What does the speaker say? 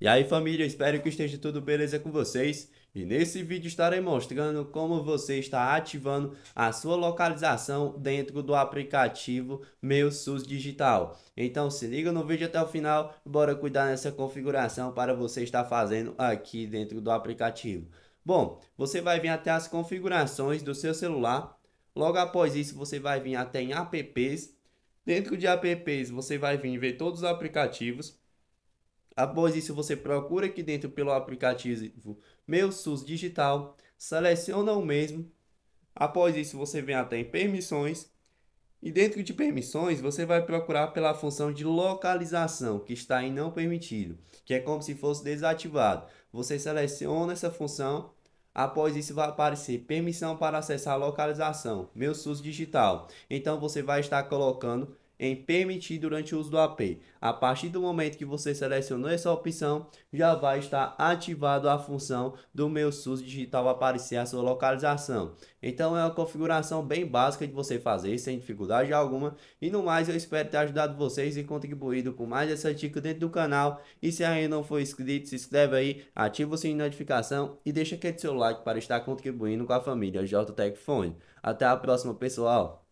E aí família, espero que esteja tudo beleza com vocês. E nesse vídeo estarei mostrando como você está ativando a sua localização dentro do aplicativo Meu SUS Digital. Então se liga no vídeo até o final, bora cuidar dessa configuração para você estar fazendo aqui dentro do aplicativo. Bom, você vai vir até as configurações do seu celular. Logo após isso você vai vir até em apps. Dentro de apps você vai vir ver todos os aplicativos. Após isso, você procura aqui dentro pelo aplicativo Meu SUS Digital, seleciona o mesmo. Após isso, você vem até em permissões e dentro de permissões, você vai procurar pela função de localização, que está em não permitido, que é como se fosse desativado. Você seleciona essa função, após isso vai aparecer permissão para acessar a localização, meu SUS digital. Então você vai estar colocando em permitir durante o uso do API. A partir do momento que você selecionou essa opção, já vai estar ativado a função do meu SUS digital aparecer a sua localização. Então é uma configuração bem básica de você fazer, sem dificuldade alguma. E no mais, eu espero ter ajudado vocês e contribuído com mais essa dica dentro do canal. E se ainda não for inscrito, se inscreve aí, ativa o sininho de notificação e deixa aquele seu like para estar contribuindo com a família JTEC Fone. Até a próxima, pessoal!